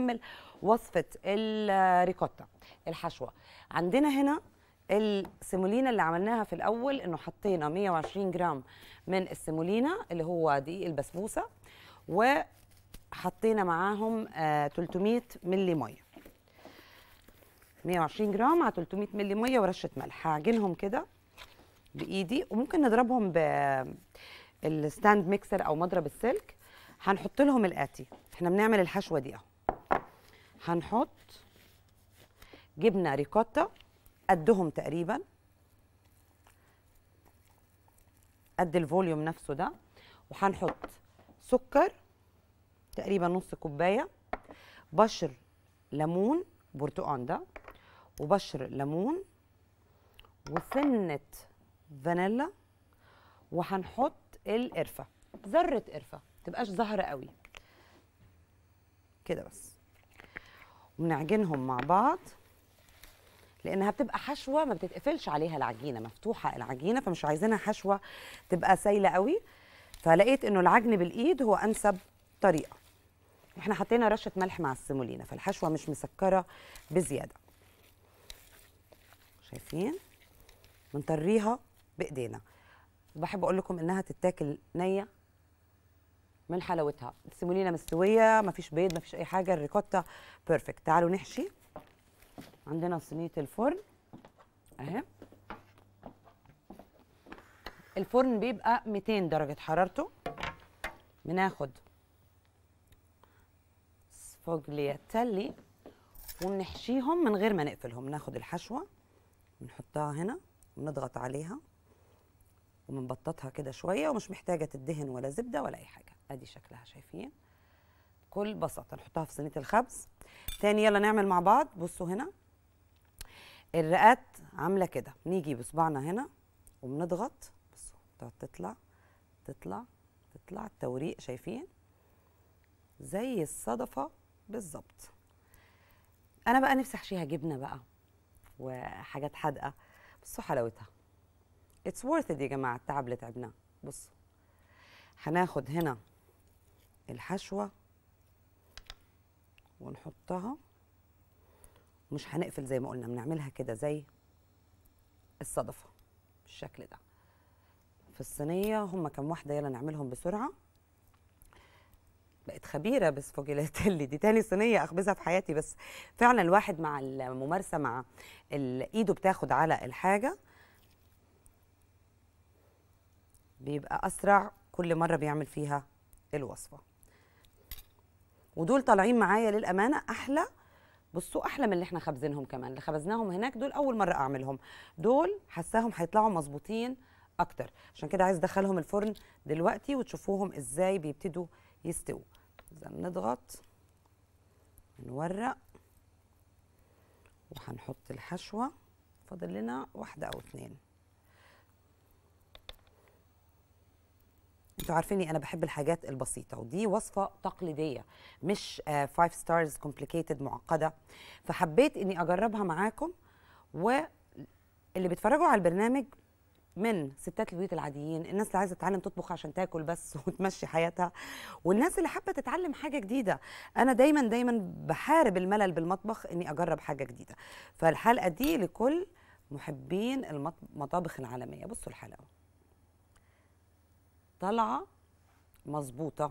نكمل وصفه الريكوتا الحشوه عندنا هنا السيمولينا اللي عملناها في الاول انه حطينا 120 جرام من السيمولينا اللي هو دقيق البسبوسه وحطينا معاهم 300 آه، ملي ميه 120 جرام على 300 ملي ميه ورشه ملح هعجنهم كده بايدي وممكن نضربهم بالستاند ميكسر او مضرب السلك هنحط لهم الاتي احنا بنعمل الحشوه دي اهو هنحط جبنه ريكوتا قدهم تقريبا قد الفوليوم نفسه ده وهنحط سكر تقريبا نص كوبايه بشر ليمون برتقان ده وبشر ليمون وسنه فانيلا وهنحط القرفه ذره قرفه تبقاش زهره قوي كده بس ونعجنهم مع بعض لانها بتبقى حشوه ما بتتقفلش عليها العجينه مفتوحه العجينه فمش عايزينها حشوه تبقى سايله قوي فلقيت انه العجن بالايد هو انسب طريقه احنا حطينا رشه ملح مع السيمولينا فالحشوه مش مسكره بزياده شايفين بنطريها بايدينا وبحب اقول لكم انها تتاكل نيه من حلاوتها السيمولينا مستويه مفيش بيض مفيش اي حاجه الريكوتا بيرفكت تعالوا نحشي عندنا صينيه الفرن اهي الفرن بيبقى 200 درجه حرارته بناخد سفوجلياتيلي ونحشيهم من غير ما نقفلهم ناخد الحشوه ونحطها هنا ونضغط عليها ومنبططها كده شويه ومش محتاجه تدهن ولا زبده ولا اي حاجه ادي شكلها شايفين بكل بساطه نحطها في صينيه الخبز تاني يلا نعمل مع بعض بصوا هنا الرقات عامله كده نيجي بصبعنا هنا وبنضغط بصوا تطلع تطلع تطلع التوريق شايفين زي الصدفه بالظبط انا بقى نفسي احشيها جبنه بقى وحاجات حادقه بصوا حلاوتها اتس worth يا جماعه التعب اللي تعبناه بصوا هناخد هنا الحشوه ونحطها مش هنقفل زي ما قلنا بنعملها كده زي الصدفه بالشكل ده في الصينيه هم كم واحده يلا نعملهم بسرعه بقت خبيره بس فوجيلاتيلي دي تاني صينيه اخبزها في حياتي بس فعلا الواحد مع الممارسه مع ايده بتاخد على الحاجه بيبقى أسرع كل مرة بيعمل فيها الوصفة ودول طالعين معايا للأمانة أحلى بصوا أحلى من اللي احنا خبزينهم كمان اللي خبزناهم هناك دول أول مرة أعملهم دول حساهم هيطلعوا مظبوطين أكتر عشان كده عايز أدخلهم الفرن دلوقتي وتشوفوهم إزاي بيبتدوا يستووا إذا بنضغط نورق وهنحط الحشوة فاضل لنا واحدة أو اثنين انتوا عارفيني انا بحب الحاجات البسيطه ودي وصفه تقليديه مش فايف ستارز كومبليكيتد معقده فحبيت اني اجربها معاكم واللي بيتفرجوا على البرنامج من ستات البيوت العاديين الناس اللي عايزه تتعلم تطبخ عشان تاكل بس وتمشي حياتها والناس اللي حابه تتعلم حاجه جديده انا دايما دايما بحارب الملل بالمطبخ اني اجرب حاجه جديده فالحلقه دي لكل محبين المطابخ العالميه بصوا الحلقه طالعه مظبوطه